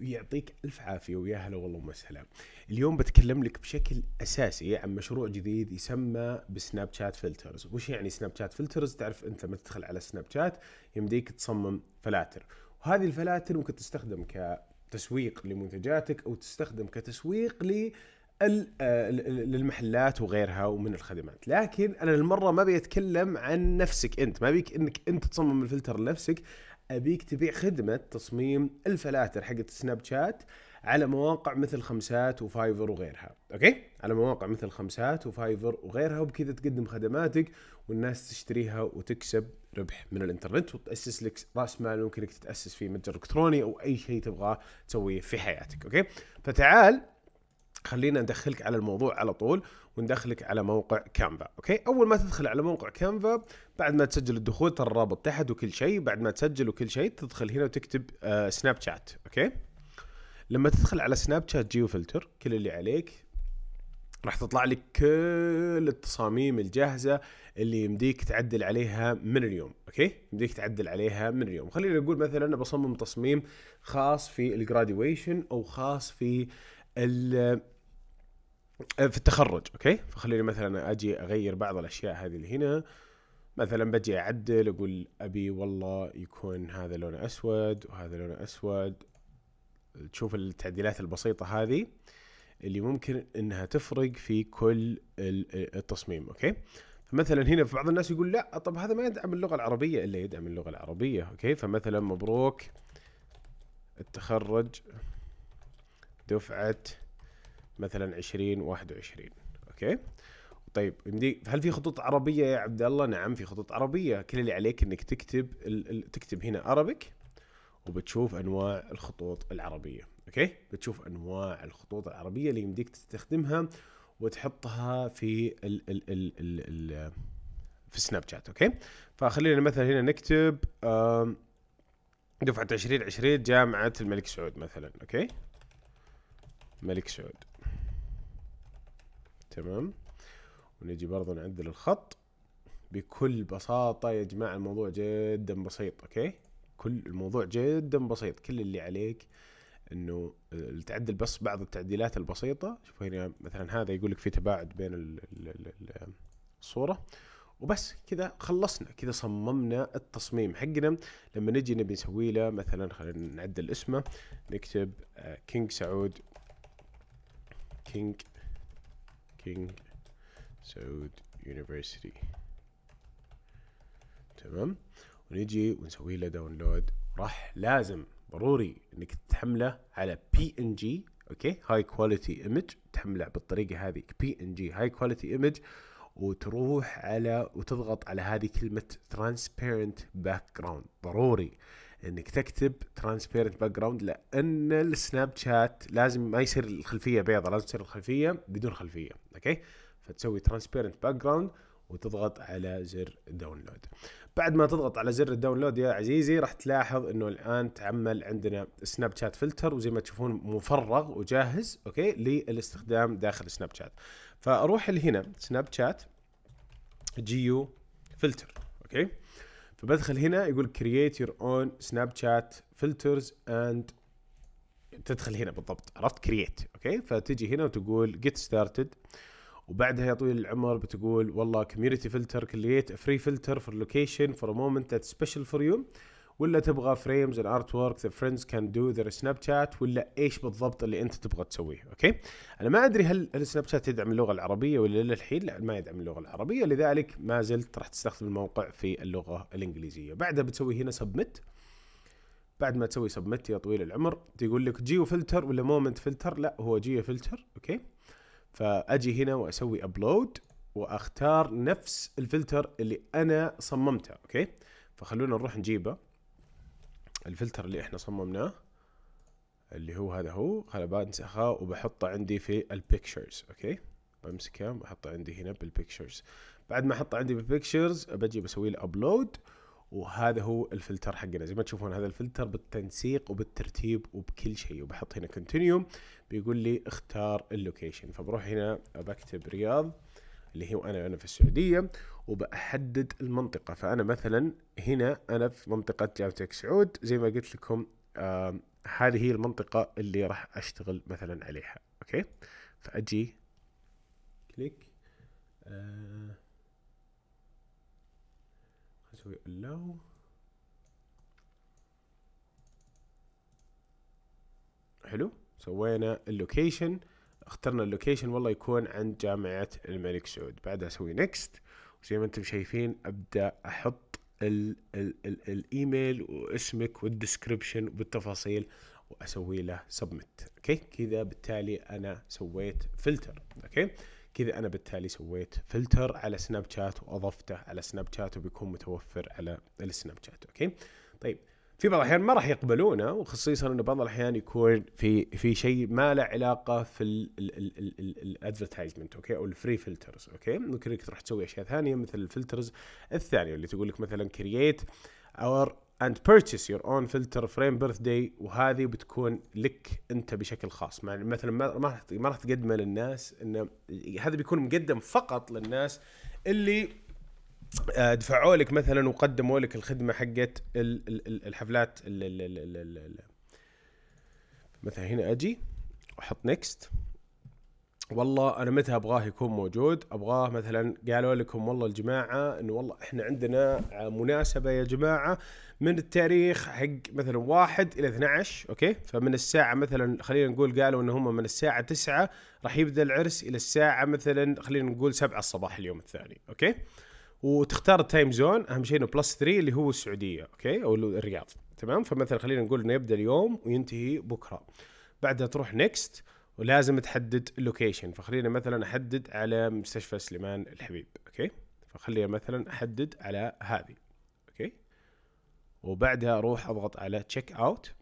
ويعطيك الف عافيه ويا هلا والله ومسهلا. اليوم بتكلم لك بشكل اساسي عن مشروع جديد يسمى بسناب شات فلترز، وش يعني سناب شات فلترز؟ تعرف انت لما تدخل على سناب شات يمديك تصمم فلاتر، وهذه الفلاتر ممكن تستخدم كتسويق لمنتجاتك او تستخدم كتسويق ل آه، للمحلات وغيرها ومن الخدمات لكن انا المره ما بيتكلم عن نفسك انت ما بيك انك انت تصمم الفلتر لنفسك ابيك تبيع خدمه تصميم الفلاتر حقت سناب شات على مواقع مثل خمسات وفايفر وغيرها اوكي على مواقع مثل خمسات وفايفر وغيرها وبكذا تقدم خدماتك والناس تشتريها وتكسب ربح من الانترنت وتاسس لك راس مال ممكن انك تتاسس فيه متجر الكتروني او اي شيء تبغاه تسويه في حياتك اوكي فتعال خلينا ندخلك على الموضوع على طول وندخلك على موقع كانفا اوكي اول ما تدخل على موقع كانفا بعد ما تسجل الدخول ترى الرابط تحت وكل شيء بعد ما تسجل وكل شيء تدخل هنا وتكتب آه سناب شات اوكي لما تدخل على سناب شات جيو فلتر كل اللي عليك راح تطلع لك كل التصاميم الجاهزة اللي يمديك تعدل عليها من اليوم اوكي يمديك تعدل عليها من اليوم خلينا نقول مثلا انا بصمم تصميم خاص في الجراديويشن او خاص في أه، في التخرج اوكي فخليني مثلا اجي اغير بعض الاشياء هذه اللي هنا مثلا بجي اعدل اقول ابي والله يكون هذا لونه اسود وهذا لونه اسود تشوف التعديلات البسيطه هذه اللي ممكن انها تفرق في كل التصميم اوكي فمثلا هنا في بعض الناس يقول لا طب هذا ما يدعم اللغه العربيه الا يدعم اللغه العربيه اوكي فمثلا مبروك التخرج دفعه مثلا 2021 اوكي طيب هل في خطوط عربيه يا عبد الله نعم في خطوط عربيه كل اللي عليك انك تكتب ال... ال... تكتب هنا ارابيك وبتشوف انواع الخطوط العربيه اوكي بتشوف انواع الخطوط العربيه اللي يمديك تستخدمها وتحطها في ال ال ال ال ال في سناب شات اوكي فخلينا مثلا هنا نكتب دفعة 2020 جامعة الملك سعود مثلا اوكي ملك سعود تمام ونجي برضو نعدل الخط بكل بساطة يا جماعة الموضوع جدا بسيط اوكي كل الموضوع جدا بسيط كل اللي عليك انه تعدل بس بعض التعديلات البسيطة شوف هنا مثلا هذا يقول لك في تباعد بين الصورة وبس كذا خلصنا كذا صممنا التصميم حقنا لما نجي نبي نسوي له مثلا خلينا نعدل اسمه نكتب كينج سعود كينج king Saud University تمام ونجي ونسوي له داونلود راح لازم ضروري انك تحمله على بي ان جي اوكي هاي كواليتي ايمج تحمله بالطريقه هذه بي ان جي هاي كواليتي ايمج وتروح على وتضغط على هذه كلمه ترانسبيرنت باك جراوند ضروري انك تكتب ترانسبيرنت باك جراوند لان السناب شات لازم ما يصير الخلفيه بيضاء لازم تصير الخلفيه بدون خلفيه اوكي فتسوي ترانسبيرنت باك جراوند وتضغط على زر داونلود بعد ما تضغط على زر الداونلود يا عزيزي راح تلاحظ انه الان تعمل عندنا سناب شات فلتر وزي ما تشوفون مفرغ وجاهز اوكي للاستخدام داخل سناب شات فاروح لهنا سناب شات جيو فلتر اوكي فبدخل هنا يقول create your own Snapchat filters and تدخل هنا بالضبط عرفت create اوكي فتجي هنا وتقول get started وبعدها يا طويل العمر بتقول والله community filter create a free filter for location for a moment that's special for you ولا تبغى فريمز الارت ورك ذا فريندز كان دو ذير سناب شات ولا ايش بالضبط اللي انت تبغى تسويه اوكي انا ما ادري هل السناب شات يدعم اللغه العربيه ولا للحين لا ما يدعم اللغه العربيه لذلك ما زلت راح تستخدم الموقع في اللغه الانجليزيه بعدها بتسوي هنا سبمت بعد ما تسوي سبمت يا طويل العمر تقول لك جيو فلتر ولا مومنت فلتر لا هو جيو فلتر اوكي فاجي هنا واسوي ابلود واختار نفس الفلتر اللي انا صممته اوكي فخلونا نروح نجيبه الفلتر اللي احنا صممناه اللي هو هذا هو خلا بنسخه وبحطه عندي في البيكتشرز اوكي بمسكه بحطه عندي هنا بالبيكتشرز بعد ما احطه عندي بالبيكتشرز بجي بسوي له ابلود وهذا هو الفلتر حقنا زي ما تشوفون هذا الفلتر بالتنسيق وبالترتيب وبكل شيء وبحط هنا كونتينيو بيقول لي اختار اللوكيشن فبروح هنا بكتب رياض اللي هو انا انا في السعوديه وبحدد المنطقه فانا مثلا هنا انا في منطقه جامعه الملك سعود زي ما قلت لكم آه هذه هي المنطقه اللي راح اشتغل مثلا عليها اوكي فاجي كليك آه اسوي allow حلو سوينا اللوكيشن اخترنا اللوكيشن والله يكون عند جامعة الملك سعود بعدها اسوي نكست وزي ما انتم شايفين ابدا احط الايميل واسمك والديسكربشن بالتفاصيل واسوي له سبمت اوكي كذا بالتالي انا سويت فلتر اوكي كذا انا بالتالي سويت فلتر على سناب شات واضفته على سناب شات وبيكون متوفر على السناب شات اوكي طيب في بعض الاحيان ما راح يقبلونه وخصيصا انه بعض الاحيان يكون في في شيء ما له علاقه في الادفرتايزمنت اوكي او الفري فلترز اوكي ممكن انك تروح تسوي اشياء ثانيه مثل الفلترز الثانيه اللي تقول لك مثلا كرييت اور اند بيرتشيس يور اون فلتر فريم بيرث داي وهذه بتكون لك انت بشكل خاص مثلا ما راح ما راح تقدمه للناس انه هذا بيكون مقدم فقط للناس اللي آه، دفعوا لك مثلا وقدموا لك الخدمه حقت الحفلات مثلا هنا اجي احط نكست والله انا متى ابغاه يكون موجود ابغاه مثلا قالوا لكم والله الجماعه انه والله احنا عندنا مناسبه يا جماعه من التاريخ حق مثلا واحد الى 12 اوكي فمن الساعه مثلا خلينا نقول قالوا ان هم من الساعه 9 راح يبدا العرس الى الساعه مثلا خلينا نقول 7 الصباح اليوم الثاني اوكي وتختار التايم زون اهم شيء انه بلس 3 اللي هو السعوديه اوكي او الرياض تمام فمثلا خلينا نقول انه يبدا اليوم وينتهي بكره بعدها تروح نكست ولازم تحدد اللوكيشن فخلينا مثلا احدد على مستشفى سليمان الحبيب اوكي فخلينا مثلا احدد على هذه اوكي وبعدها اروح اضغط على تشيك اوت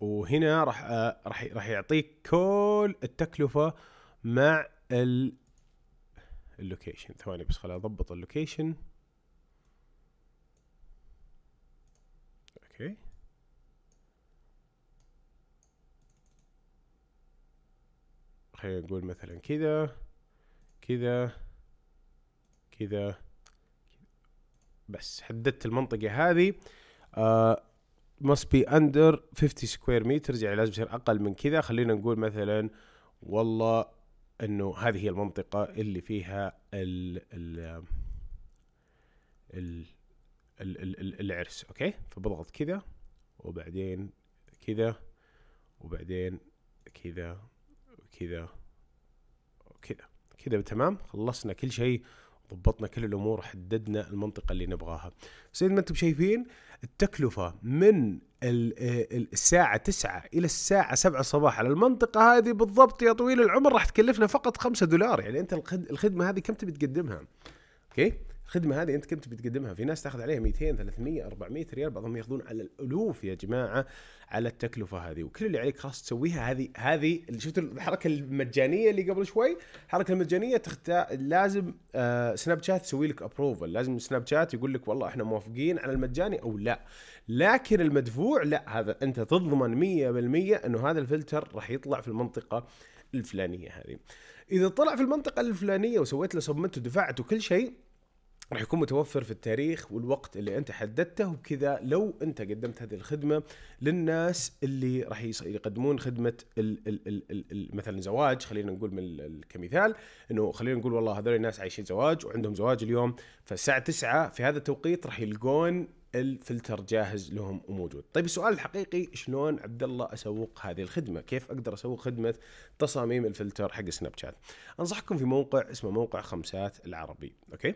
وهنا راح راح راح يعطيك كل التكلفه مع اللوكيشن ثواني بس خليني اضبط اللوكيشن اوكي خلينا نقول مثلا كذا كذا كذا بس حددت المنطقة هذه آه must be under 50 سكوير meters يعني لازم يصير اقل من كذا خلينا نقول مثلا والله انه هذه هي المنطقه اللي فيها ال ال ال ال ال ال العرس اوكي فبضغط كذا وبعدين كذا وبعدين كذا وكذا وكذا كذا تمام خلصنا كل شيء ضبطنا كل الامور حددنا المنطقه اللي نبغاها زي ما انتم شايفين التكلفه من آه، الساعة 9 إلى الساعة 7 صباح على المنطقة هذه بالضبط يا طويل العمر راح تكلفنا فقط 5 دولار يعني أنت الخدمة هذه كم تبي تقدمها؟ أوكي؟ الخدمه هذه انت كنت بتقدمها في ناس تاخذ عليها 200 300 400 ريال بعضهم ياخذون على الالوف يا جماعه على التكلفه هذه وكل اللي عليك خلاص تسويها هذه هذه شفت الحركه المجانيه اللي قبل شوي الحركه المجانيه تختار لازم آه سناب شات تسوي لك ابروفل لازم سناب شات يقول لك والله احنا موافقين على المجاني او لا لكن المدفوع لا هذا انت تضمن 100% انه هذا الفلتر راح يطلع في المنطقه الفلانيه هذه اذا طلع في المنطقه الفلانيه وسويت له سبمنت ودفعت وكل شيء راح يكون متوفر في التاريخ والوقت اللي انت حددته وبكذا لو انت قدمت هذه الخدمه للناس اللي راح يقدمون خدمه الـ الـ الـ الـ الـ مثلا زواج خلينا نقول من كمثال انه خلينا نقول والله هذول الناس عايشين زواج وعندهم زواج اليوم فالساعه 9 في هذا التوقيت راح يلقون الفلتر جاهز لهم وموجود. طيب السؤال الحقيقي شلون عبد الله اسوق هذه الخدمه؟ كيف اقدر اسوق خدمه تصاميم الفلتر حق سناب شات؟ انصحكم في موقع اسمه موقع خمسات العربي، اوكي؟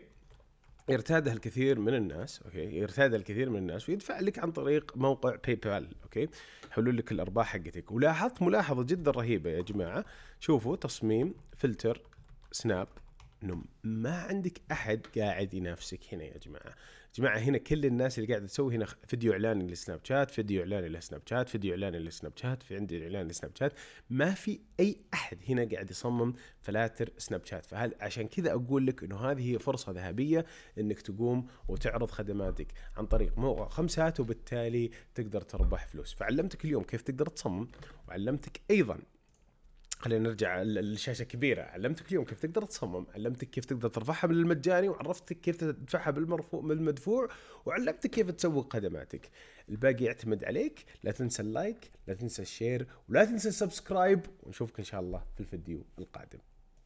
يرتادها الكثير من الناس اوكي يرتادها الكثير من الناس ويدفع لك عن طريق موقع باي بال اوكي يحولون لك الارباح حقتك ولاحظت ملاحظه جدا رهيبه يا جماعه شوفوا تصميم فلتر سناب نم ما عندك احد قاعد ينافسك هنا يا جماعه جماعه هنا كل الناس اللي قاعده تسوي هنا فيديو اعلاني للسناب شات فيديو اعلاني للسناب شات فيديو اعلاني للسناب شات في عندي اعلان للسناب شات ما في اي احد هنا قاعد يصمم فلاتر سناب شات فهل عشان كذا اقول لك انه هذه هي فرصه ذهبيه انك تقوم وتعرض خدماتك عن طريق موقع خمسات وبالتالي تقدر تربح فلوس فعلمتك اليوم كيف تقدر تصمم وعلمتك ايضا خلينا نرجع للشاشه كبيره علمتك اليوم كيف تقدر تصمم علمتك كيف تقدر ترفعها من المجاني وعرفتك كيف تدفعها بالمرفوع من المدفوع وعلمتك كيف تسوق خدماتك الباقي يعتمد عليك لا تنسى اللايك لا تنسى الشير ولا تنسى السبسكرايب ونشوفك ان شاء الله في الفيديو القادم